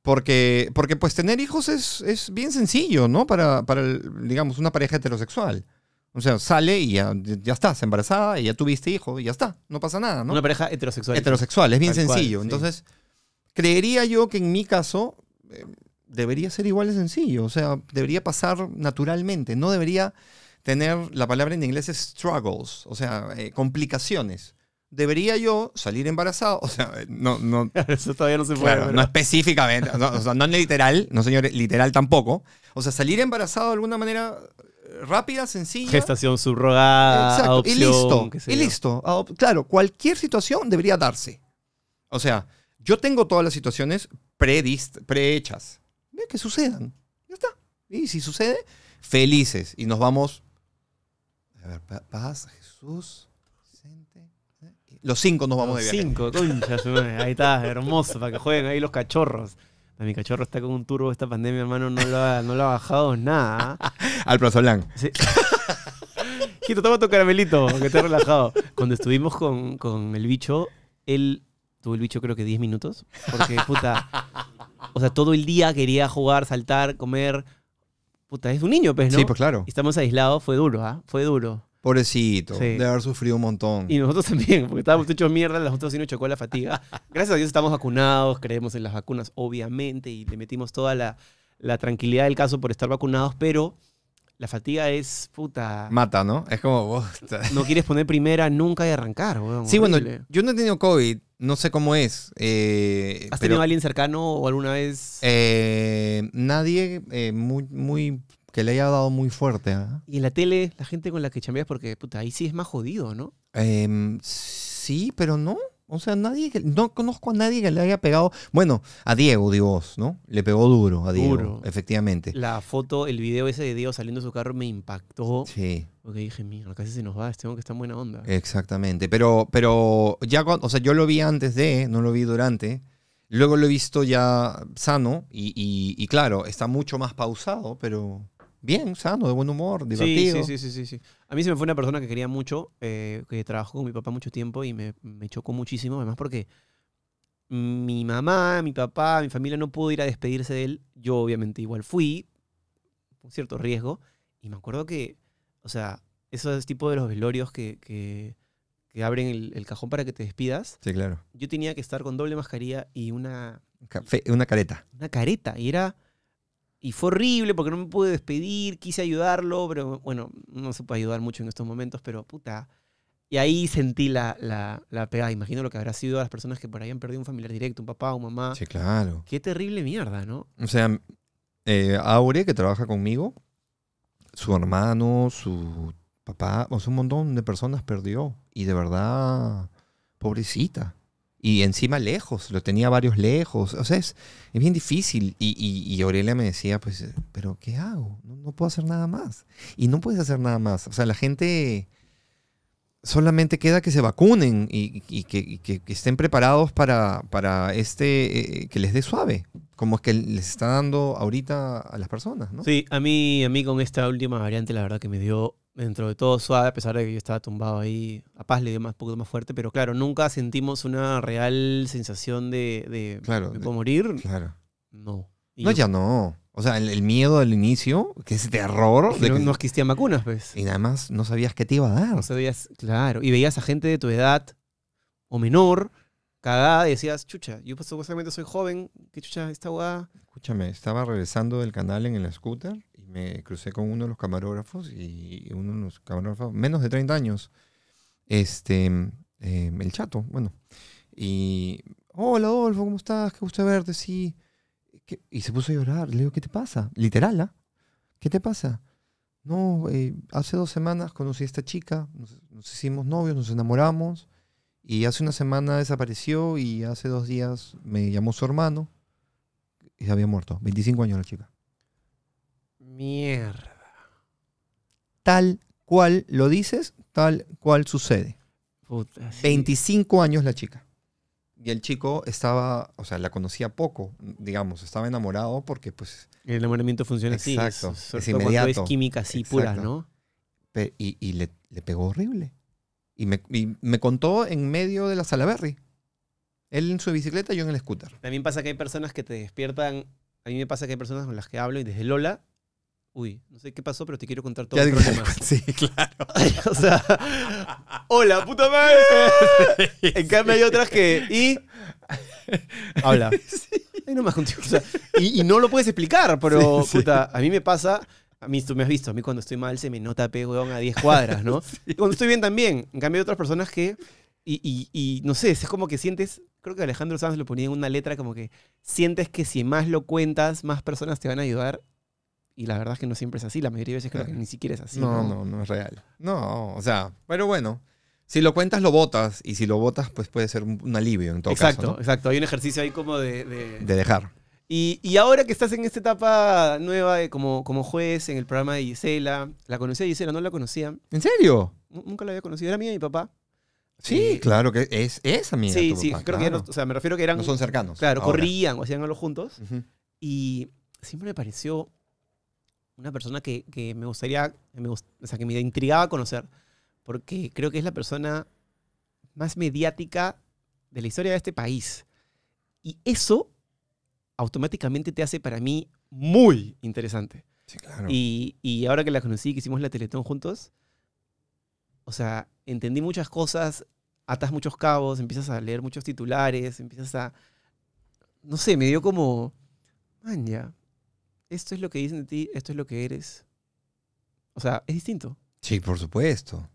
porque, porque pues tener hijos es, bien sencillo, ¿no? Para, para, digamos, una pareja heterosexual. O sea, sale y ya, ya estás embarazada y ya tuviste hijo y ya está. No pasa nada, ¿no? Una pareja heterosexual. Heterosexual, es bien sencillo. Entonces, creería yo que en mi caso eh, debería ser igual de sencillo. O sea, debería pasar naturalmente. No debería tener, la palabra en inglés es struggles, o sea, eh, complicaciones. Debería yo salir embarazado, o sea, eh, no, no. Eso todavía no se puede. no específicamente, o sea, no en literal, no señor, literal tampoco. O sea, salir embarazado de alguna manera rápida, sencilla. Gestación subrogada. Exacto. y listo. Y listo. Ah, claro, cualquier situación debería darse. O sea, yo tengo todas las situaciones prehechas. Pre que sucedan. Ya está. Y si sucede, felices. Y nos vamos. A ver, paz, Jesús. ¿eh? Los cinco nos vamos los de viaje. Cinco, ahí está, hermoso, para que jueguen ahí los cachorros mi cachorro está con un turbo esta pandemia, hermano, no lo ha, no lo ha bajado nada. ¿ah? Al plazolán. Sí. Quito, toma tu caramelito, que te relajado. Cuando estuvimos con, el bicho, él tuvo el bicho creo que 10 minutos. Porque, puta, o sea, todo el día quería jugar, saltar, comer. Puta, es un niño, pues, ¿no? Sí, pues claro. estamos aislados, fue duro, ¿ah? Fue duro. Pobrecito, de haber sufrido un montón. Y nosotros también, porque estábamos hechos mierda, nosotros sí nos chocó la fatiga. Gracias a Dios estamos vacunados, creemos en las vacunas, obviamente, y le metimos toda la, tranquilidad del caso por estar vacunados, pero la fatiga es puta. Mata, ¿no? Es como vos. No quieres poner primera nunca y arrancar, Sí, bueno, yo no he tenido COVID, no sé cómo es. Eh, ¿Has tenido a alguien cercano o alguna vez? Eh, nadie eh, muy, muy que le haya dado muy fuerte. ¿eh? Y en la tele, la gente con la que chambeas, porque puta, ahí sí es más jodido, ¿no? Em, sí, pero no. O sea, nadie no conozco a nadie que le haya pegado. Bueno, a Diego, digo ¿no? Le pegó duro a Diego, efectivamente. La foto, el video ese de Diego saliendo de su carro me impactó. Sí. Porque dije, mira, casi se nos va, tengo este que estar en buena onda. Exactamente. Pero, pero ya, o sea, yo lo vi antes de, no lo vi durante. Luego lo he visto ya sano y claro, está mucho más pausado, pero bien, sano, de buen humor, divertido. Sí, sí, sí, sí, A mí se me fue una persona que quería mucho, eh, que trabajó con mi papá mucho tiempo y me, chocó muchísimo, además porque mi mamá, mi papá, mi familia no pudo ir a despedirse de él. Yo obviamente igual fui, con cierto riesgo, y me acuerdo que, o sea, eso es tipo de los velorios que, abren el, cajón para que te despidas. Sí, claro. Yo tenía que estar con doble mascarilla y una... una careta. Una careta, y era y fue horrible porque no me pude despedir, quise ayudarlo, pero bueno, no se puede ayudar mucho en estos momentos, pero puta. Y ahí sentí la, la, la pegada. Imagino lo que habrá sido a las personas que por ahí han perdido un familiar directo, un papá, o mamá. Sí, claro. Qué terrible mierda, ¿no? O sea, eh, Aure, que trabaja conmigo, su hermano, su papá, o sea, un montón de personas perdió. Y de verdad, pobrecita y encima lejos, lo tenía varios lejos, o sea, es, bien difícil. Y, y, y, Aurelia me decía, pues, pero ¿qué hago? No, no, puedo hacer nada más. Y no puedes hacer nada más. O sea, la gente solamente queda que se vacunen y, y que, que, estén preparados para, para este, eh, que les dé suave, como es que les está dando ahorita a las personas, ¿no? Sí, a mí, a mí con esta última variante la verdad que me dio dentro de todo suave, a pesar de que yo estaba tumbado ahí. A paz le dio más poco más fuerte, pero claro, nunca sentimos una real sensación de, claro, me morir. Claro. No. no, ya no. O sea, el, miedo al inicio, que ese terror. De no, que... no vacunas, pues. Y nada más no sabías qué te iba a dar. No sabías, claro. Y veías a gente de tu edad o menor cagada y decías, chucha, yo pues, supuestamente soy joven, qué chucha, esta guada. Escúchame, estaba regresando del canal en el scooter me crucé con uno de los camarógrafos y uno de los camarógrafos, menos de 30 años, este, em, el chato, bueno. Y, hola Adolfo, ¿cómo estás? Qué gusto verte, sí. Y se puso a llorar. Le digo, ¿qué te pasa? Literal, ¿ah? ¿Qué te pasa? No, eh, hace dos semanas conocí a esta chica, nos, hicimos novios, nos enamoramos, y hace una semana desapareció y hace dos días me llamó su hermano y había muerto. 25 años la chica. Mierda. Tal cual lo dices, tal cual sucede. Puta, 25 años la chica. Y el chico estaba, o sea, la conocía poco, digamos, estaba enamorado porque pues... El enamoramiento funciona así. Exacto. Es, inmediato. es química así pura, ¿no? y, le, pegó horrible. Y me, contó en medio de la sala Berry. Él en su bicicleta, yo en el scooter. También pasa que hay personas que te despiertan. A mí me pasa que hay personas con las que hablo y desde Lola uy, no sé qué pasó, pero te quiero contar todo el problema. Sí, claro. o sea, hola, puta madre. en cambio hay otras que, y... Habla. no y, no lo puedes explicar, pero, puta, a mí me pasa... A mí tú me has visto, a mí cuando estoy mal se me nota pegón a 10 cuadras, ¿no? Y cuando estoy bien también. En cambio hay otras personas que... Y, y no sé, es como que sientes creo que Alejandro Sanz lo ponía en una letra como que sientes que si más lo cuentas, más personas te van a ayudar y la verdad es que no siempre es así. La mayoría de veces creo que eh, ni siquiera es así. No, no, no, es real. No, o sea, pero bueno. Si lo cuentas, lo votas. Y si lo votas, pues puede ser un alivio en todo caso. Exacto, exacto. Hay un ejercicio ahí como de. De, dejar. Y, ahora que estás en esta etapa nueva eh, como, como juez en el programa de Gisela, la conocía Gisela, no la conocía. ¿En serio? nunca la había conocido. Era mía y mi papá. Sí, eh, claro que es, es amiga. Sí, sí, creo que o sea, me refiero que eran. No son cercanos. Claro, corrían o hacían algo juntos. Y siempre me pareció una persona que, me gustaría, me o sea, que me intrigaba conocer, porque creo que es la persona más mediática de la historia de este país. Y eso automáticamente te hace para mí muy interesante. Sí, claro. Y, ahora que la conocí, que hicimos la Teletón juntos, o sea, entendí muchas cosas, atas muchos cabos, empiezas a leer muchos titulares, empiezas a... No sé, me dio como... Man, esto es lo que dicen de ti, esto es lo que eres. O sea, es distinto. Sí, por supuesto.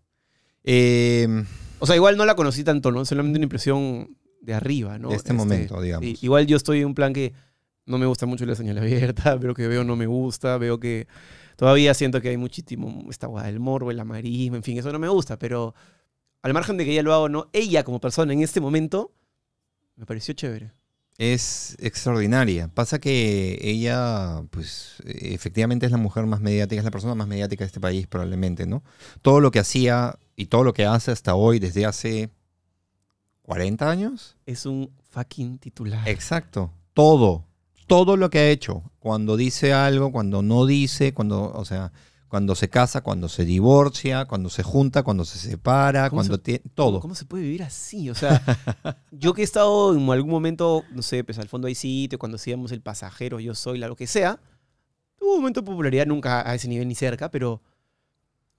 Em, o sea, igual no la conocí tanto, ¿no? Solamente una impresión de arriba, ¿no? De este, este momento, digamos. igual yo estoy en un plan que no me gusta mucho la señal abierta, pero que veo no me gusta, veo que todavía siento que hay muchísimo, esta guada del morbo, el amarismo, en fin, eso no me gusta, pero al margen de que ella lo haga o no, ella como persona en este momento me pareció chévere es extraordinaria. Pasa que ella, pues, efectivamente es la mujer más mediática, es la persona más mediática de este país, probablemente, ¿no? Todo lo que hacía y todo lo que hace hasta hoy, desde hace 40 años. Es un fucking titular. Exacto. Todo. Todo lo que ha hecho. Cuando dice algo, cuando no dice, cuando. O sea, cuando se casa, cuando se divorcia, cuando se junta, cuando se separa, cuando tiene todo. ¿Cómo se puede vivir así? O sea, yo que he estado en algún momento, no sé, pues al fondo hay sitio, cuando seamos el pasajero, yo soy la lo que sea, tuvo un momento de popularidad nunca a ese nivel ni cerca, pero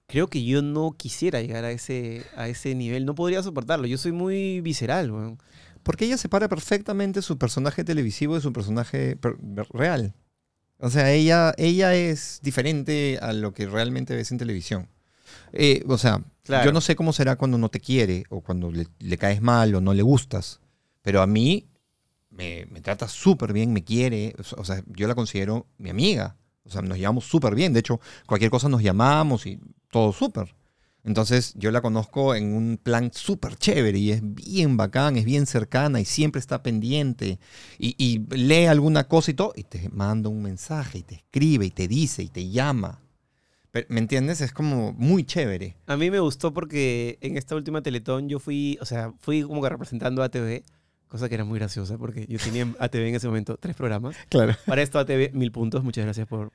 creo que yo no quisiera llegar a ese, a ese nivel, no podría soportarlo, yo soy muy visceral, weón. Porque ella separa perfectamente su personaje televisivo de su personaje real. O sea, ella, ella es diferente a lo que realmente ves en televisión. Eh, o sea, yo no sé cómo será cuando no te quiere o cuando le, caes mal o no le gustas, pero a mí me, me trata súper bien, me quiere, o sea, yo la considero mi amiga. O sea, nos llevamos súper bien. De hecho, cualquier cosa nos llamamos y todo súper. Entonces yo la conozco en un plan súper chévere y es bien bacán, es bien cercana y siempre está pendiente y, lee alguna cosa y todo y te manda un mensaje y te escribe y te dice y te llama. ¿Me entiendes? Es como muy chévere. A mí me gustó porque en esta última Teletón yo fui, o sea, fui como que representando a TV Cosa que era muy graciosa porque yo tenía ATV en ese momento tres programas. Claro. Para esto ATV, mil puntos. Muchas gracias por...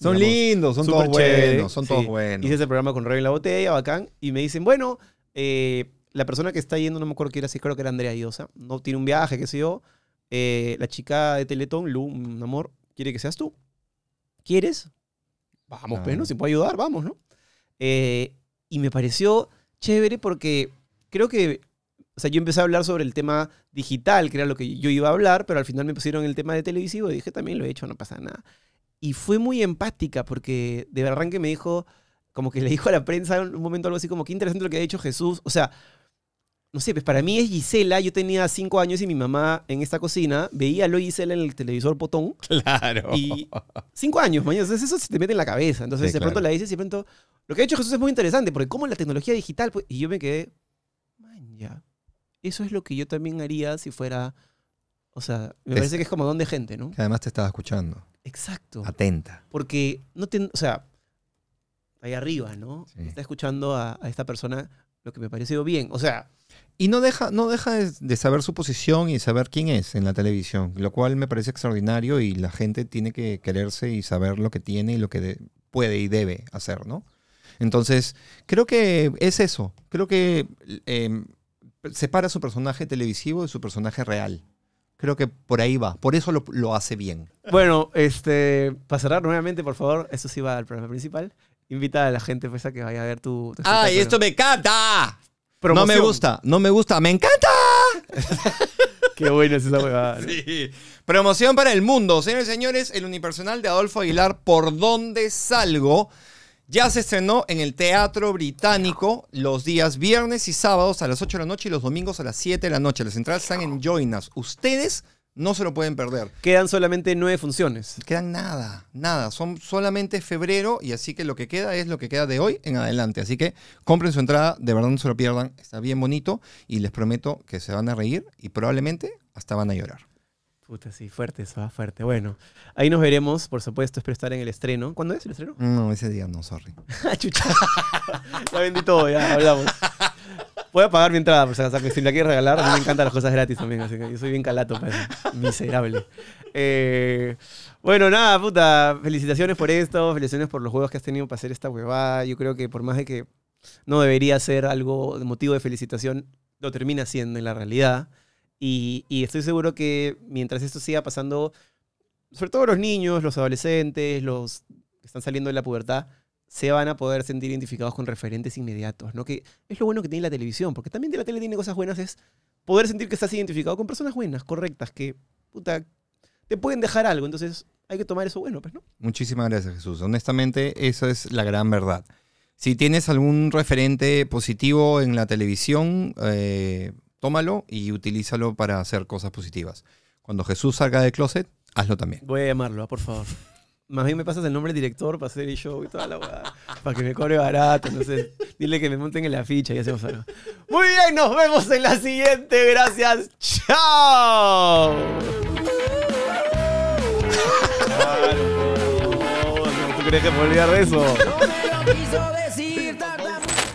son lindos, son todos buenos, son todos buenos. Hice ese programa con Ray en la botella, bacán. Y me dicen, bueno, eh, la persona que está yendo, no me acuerdo quién era, sí creo que era Andrea Iosa. No tiene un viaje, qué sé yo. Eh, la chica de Teletón, Lu, un amor, quiere que seas tú. ¿Quieres? Vamos, pues, Si puedo ayudar, vamos, ¿no? Eh, y me pareció chévere porque creo que o sea, yo empecé a hablar sobre el tema digital, que era lo que yo iba a hablar, pero al final me pusieron el tema de televisivo y dije, también lo he hecho, no pasa nada. Y fue muy empática porque de verdad que me dijo, como que le dijo a la prensa en un momento algo así como, qué interesante lo que ha hecho Jesús. O sea, no sé, pues para mí es Gisela. Yo tenía cinco años y mi mamá en esta cocina veía a Lo Gisela en el televisor potón. Claro. Y cinco años, mañana. Entonces eso se te mete en la cabeza. Entonces de pronto la dices y de pronto. Lo que ha hecho Jesús es muy interesante porque, como la tecnología digital. Pues, y yo me quedé. Man, ya. Eso es lo que yo también haría si fuera, o sea, me parece que es como don de gente, ¿no? Que además te estaba escuchando. Exacto. Atenta. Porque no te, o sea, ahí arriba, ¿no? Está escuchando a, esta persona, lo que me pareció bien. O sea. Y no deja, no deja de, saber su posición y saber quién es en la televisión, lo cual me parece extraordinario y la gente tiene que quererse y saber lo que tiene y lo que puede y debe hacer, ¿no? Entonces, creo que es eso. Creo que eh, separa su personaje televisivo de su personaje real. Creo que por ahí va. Por eso lo, hace bien. Bueno, este, para cerrar nuevamente, por favor, eso sí va al programa principal. Invita a la gente pues, a que vaya a ver tu. ¡Ay, esto me encanta! No me gusta, no me gusta, me encanta. Qué bueno es esa Promoción para el mundo. Señores y señores, el unipersonal de Adolfo Aguilar, ¿por dónde salgo? Ya se estrenó en el Teatro Británico los días viernes y sábados a las 8 de la noche y los domingos a las 7 de la noche. Las entradas están en Joinas. Ustedes no se lo pueden perder. Quedan solamente nueve funciones. Quedan nada, nada. Son solamente febrero y así que lo que queda es lo que queda de hoy en adelante. Así que compren su entrada, de verdad no se lo pierdan. Está bien bonito y les prometo que se van a reír y probablemente hasta van a llorar. Puta, sí, fuerte, eso va ah, fuerte. Bueno, ahí nos veremos, por supuesto, espero estar en el estreno. ¿Cuándo es el estreno? Mm, no, ese día no, sorry. Ah, chucha. ya vendí todo, ya hablamos. Voy a pagar mi entrada, por si acaso, si la quieres regalar, me encantan las cosas gratis también, así que yo soy bien calato Miserable. Eh, bueno, nada, puta, felicitaciones por esto, felicitaciones por los juegos que has tenido para hacer esta huevada. Yo creo que por más de que no debería ser algo de motivo de felicitación, lo termina siendo en la realidad. Y, estoy seguro que mientras esto siga pasando, sobre todo los niños, los adolescentes, los que están saliendo de la pubertad, se van a poder sentir identificados con referentes inmediatos, ¿no? Que es lo bueno que tiene la televisión, porque también de la tele tiene cosas buenas, es poder sentir que estás identificado con personas buenas, correctas, que, puta, te pueden dejar algo, entonces hay que tomar eso bueno, pues, ¿no? Muchísimas gracias, Jesús. Honestamente, esa es la gran verdad. Si tienes algún referente positivo en la televisión, eh, tómalo y utilízalo para hacer cosas positivas. Cuando Jesús salga del closet, hazlo también. Voy a llamarlo, ah, por favor. Más bien me pasas el nombre del director para hacer el show y toda la weá. Para que me cobre barato, no sé. Dile que me monten en la ficha y hacemos algo. Muy bien, nos vemos en la siguiente. Gracias. ¡Chao! ¿Tú crees que me olvidar eso?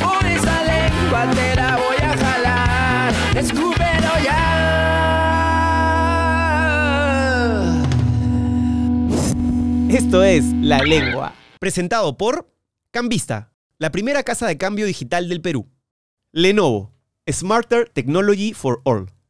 Por esa lengua te la voy a jalar. Escúpelo ya. Esto es La Lengua, presentado por Cambista, la primera casa de cambio digital del Perú. Lenovo, Smarter Technology for All.